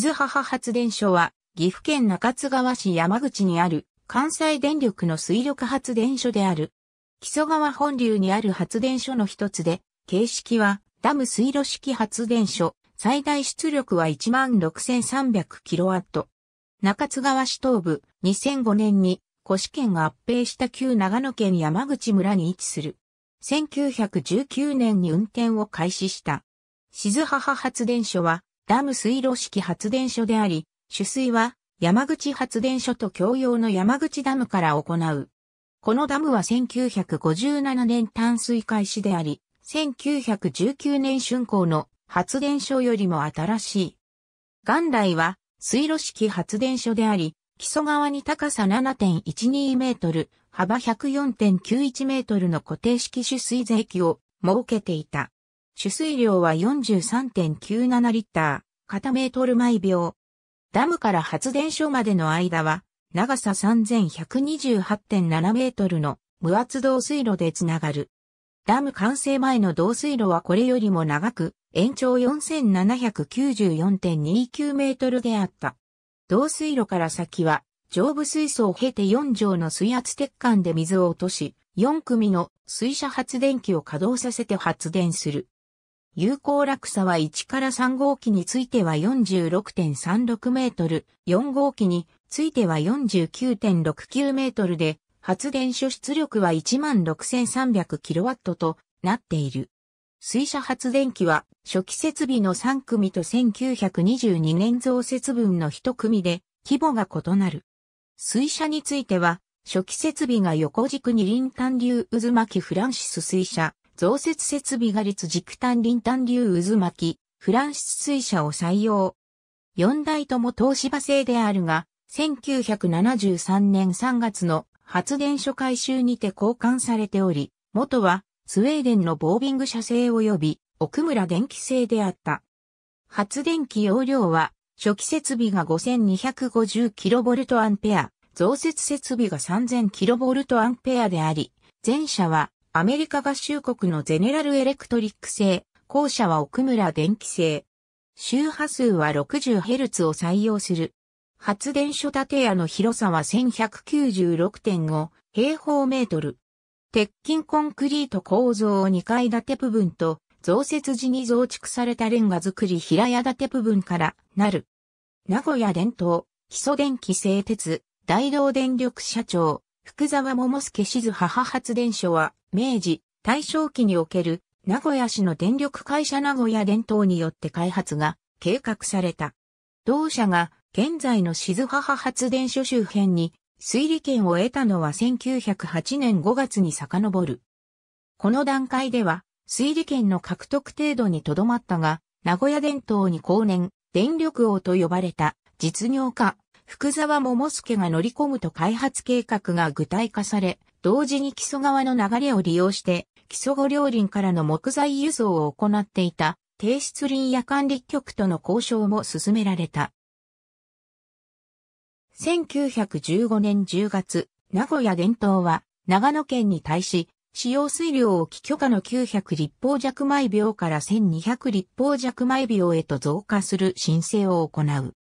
静母発電所は、岐阜県中津川市山口にある関西電力の水力発電所である。木曽川本流にある発電所の一つで、形式はダム水路式発電所、最大出力は 16,300kW。中津川市東部、2005年に、古市県が合併した旧長野県山口村に位置する。1919年に運転を開始した。静母発電所は、ダム水路式発電所であり、取水は山口発電所と共用の山口ダムから行う。このダムは1957年淡水開始であり、1919年春工の発電所よりも新しい。元来は水路式発電所であり、基礎側に高さ7.12メートル、幅104.91メートルの固定式取水税機を設けていた。取水量は43.97リッター、片メートル毎秒。ダムから発電所までの間は、長さ3128.7メートルの無圧導水路でつながる。ダム完成前の導水路はこれよりも長く、延長4794.29メートルであった。導水路から先は、上部水素を経て4畳の水圧鉄管で水を落とし、4組の水車発電機を稼働させて発電する。有効落差は1から3号機については46.36メートル、4号機については49.69メートルで、発電所出力は1 6 3 0 0ットとなっている。水車発電機は初期設備の3組と1922年増設分の1組で規模が異なる。水車については初期設備が横軸に輪単流渦巻きフランシス水車、増設設備が立軸単林単流渦巻き、フランシス水車を採用。四台とも東芝製であるが、1973年3月の発電所改修にて交換されており、元はスウェーデンのボービング社製及び奥村電気製であった。発電機容量は初期設備が 5250kV アンペア、増設設備が 3000kV アンペアであり、前者はアメリカ合衆国のゼネラルエレクトリック製、後者は奥村電気製。周波数は 60Hz を採用する。発電所建屋の広さは1196.5平方メートル。鉄筋コンクリート構造2階建て部分と増設時に増築されたレンガ造り平屋建て部分からなる。名古屋伝統、基礎電気製鉄、大道電力社長、福沢桃介静母発電所は明治、大正期における名古屋市の電力会社名古屋電灯によって開発が計画された。同社が現在の静母発電所周辺に推理権を得たのは1908年5月に遡る。この段階では推理権の獲得程度にとどまったが、名古屋電灯に後年、電力王と呼ばれた実業家、福沢桃介が乗り込むと開発計画が具体化され、同時に木曽川の流れを利用して、木曽五両林からの木材輸送を行っていた、低出林や管理局との交渉も進められた。1915年10月、名古屋伝統は、長野県に対し、使用水量を許可の900立方弱米秒から1200立方弱米秒へと増加する申請を行う。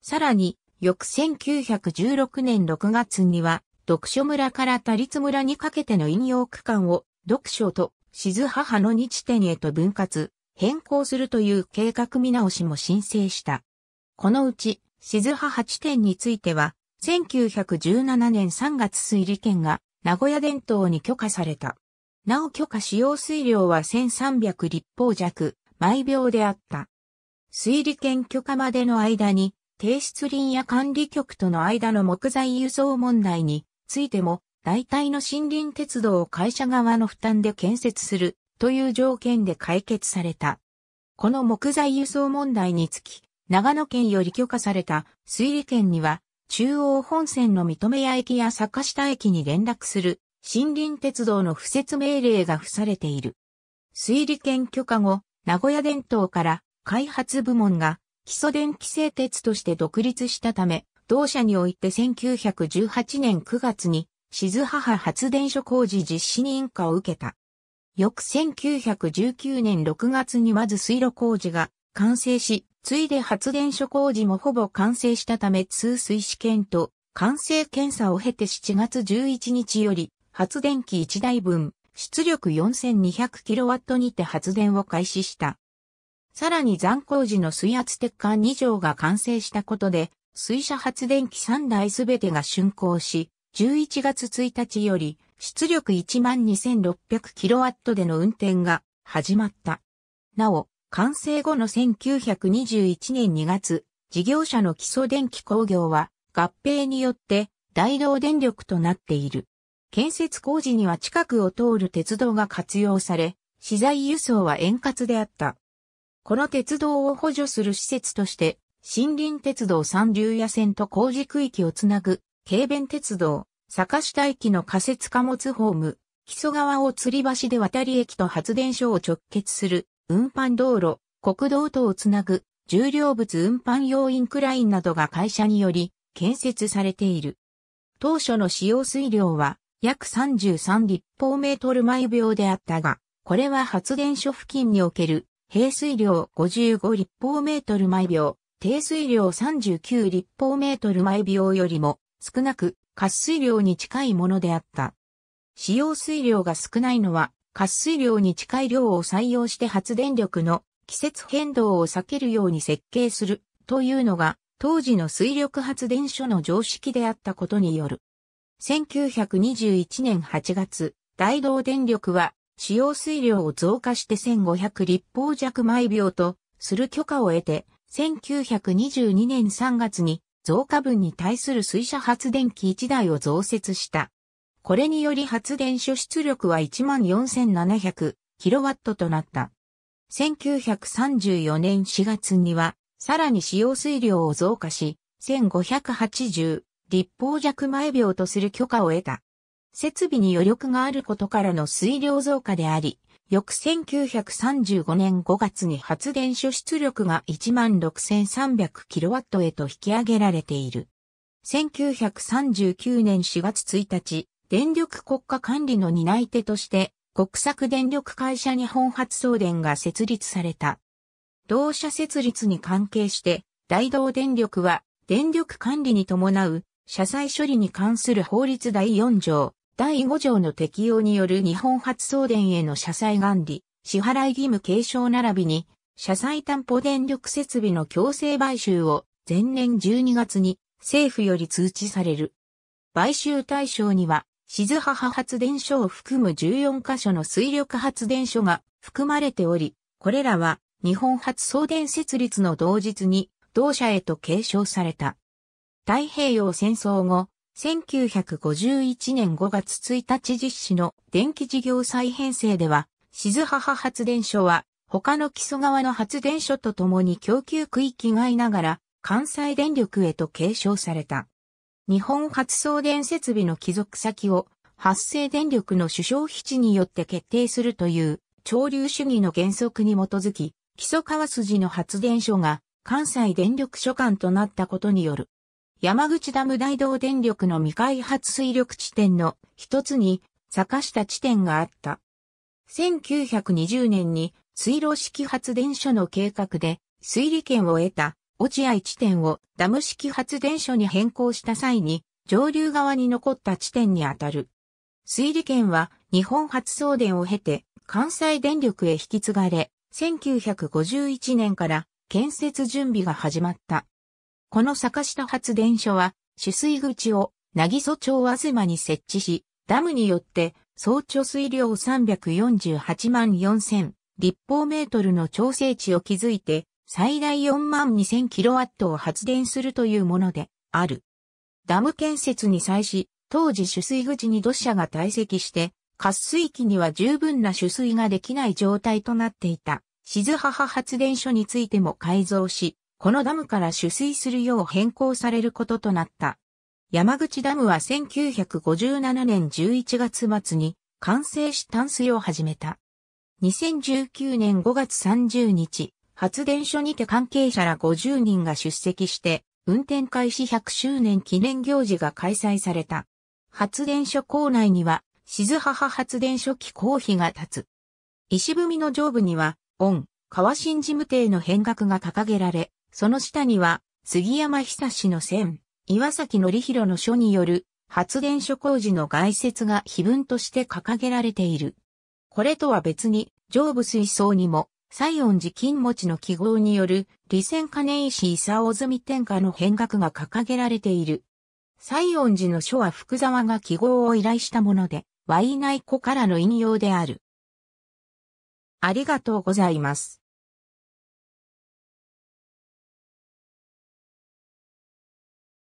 さらに、翌1916年6月には、読書村から他立村にかけての引用区間を読書と静母の2地点へと分割、変更するという計画見直しも申請した。このうち、静母地点については、1917年3月水利権が名古屋伝統に許可された。なお許可使用水量は1300立方弱、毎秒であった。水利権許可までの間に、提出林や管理局との間の木材輸送問題についても、大体の森林鉄道を会社側の負担で建設するという条件で解決された。この木材輸送問題につき、長野県より許可された水利県には、中央本線の認め屋駅や坂下駅に連絡する森林鉄道の付設命令が付されている。水利県許可後、名古屋電灯から開発部門が基礎電気製鉄として独立したため、同社において1918年9月に、静母発電所工事実施認可を受けた。翌1919年6月にまず水路工事が完成し、ついで発電所工事もほぼ完成したため通水試験と完成検査を経て7月11日より発電機1台分出力 4200kW にて発電を開始した。さらに残工事の水圧鉄管2条が完成したことで水車発電機3台すべてが竣工し、11月1日より出力 12,600kW での運転が始まった。なお、完成後の1921年2月、事業者の基礎電気工業は合併によって大道電力となっている。建設工事には近くを通る鉄道が活用され、資材輸送は円滑であった。この鉄道を補助する施設として、森林鉄道三流野線と工事区域をつなぐ、軽便鉄道、坂下駅の仮設貨物ホーム、木曽川を吊り橋で渡り駅と発電所を直結する、運搬道路、国道等をつなぐ、重量物運搬用インクラインなどが会社により、建設されている。当初の使用水量は、約33立方メートル毎秒であったが、これは発電所付近における、平水量55立方メートル毎秒、低水量39立方メートル毎秒よりも少なく活水量に近いものであった。使用水量が少ないのは活水量に近い量を採用して発電力の季節変動を避けるように設計するというのが当時の水力発電所の常識であったことによる。1921年8月、大同電力は使用水量を増加して1500立方弱毎秒とする許可を得て1922年3月に増加分に対する水車発電機1台を増設した。これにより発電所出力は 14,700kW となった。1934年4月には、さらに使用水量を増加し、1580立方弱毎秒とする許可を得た。設備に余力があることからの水量増加であり、翌1935年5月に発電所出力が 16,300kW へと引き上げられている。1939年4月1日、電力国家管理の担い手として、国策電力会社日本発送電が設立された。同社設立に関係して、大同電力は電力管理に伴う社債処理に関する法律第4条、第5条の適用による日本発送電への社債管理、支払い義務継承並びに、社債担保電力設備の強制買収を前年12月に政府より通知される。買収対象には、静母発電所を含む14カ所の水力発電所が含まれており、これらは日本発送電設立の同日に同社へと継承された。太平洋戦争後、1951年5月1日実施の電気事業再編成では、静母発電所は他の基礎側の発電所と共に供給区域がいながら関西電力へと継承された。日本発送電設備の帰属先を発生電力の首相基地によって決定するという潮流主義の原則に基づき、基礎川筋の発電所が関西電力所管となったことによる山口ダム大道電力の未開発水力地点の一つに坂下地点があった。1920年に水路式発電所の計画で水利権を得た落合地点をダム式発電所に変更した際に上流側に残った地点にあたる。水利権は日本初送電を経て関西電力へ引き継がれ、1951年から建設準備が始まった。この坂下発電所は、取水口を、渚そ町ずまに設置し、ダムによって、総貯水量348万4000立方メートルの調整値を築いて、最大4万2000キロワットを発電するというものである。ダム建設に際し、当時取水口に土砂が堆積して、活水器には十分な取水ができない状態となっていた、静母発電所についても改造し、このダムから取水するよう変更されることとなった。山口ダムは1957年11月末に完成し淡水を始めた。2019年5月30日、発電所にて関係者ら50人が出席して、運転開始100周年記念行事が開催された。発電所構内には、静母発電所機構碑が立つ。石踏みの上部には、ン、川新事務艇の変額が掲げられ、その下には、杉山久志の線、岩崎則弘の書による発電所工事の概説が碑文として掲げられている。これとは別に、上部水槽にも、西音寺金持ちの記号による、理線金石伊大積天下の変額が掲げられている。西音寺の書は福沢が記号を依頼したもので、ワイナイコからの引用である。ありがとうございます。